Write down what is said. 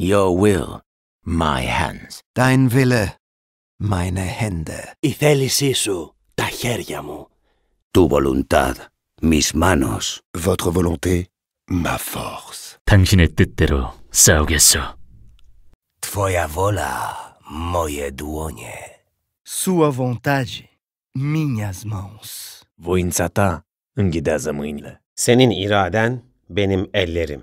Your will, my hands. Dein Wille, meine Hände. Η θέλησή σου, τα χέρια μου. Tu voluntad, mis manos. Votre volonté, ma force. 당신의 뜻대로 싸우겠어. Twoja wola, moje dłonie. Sua vontade, minhas mãos. Voința ta îmi mâinile. Senin iraden, benim ellerim.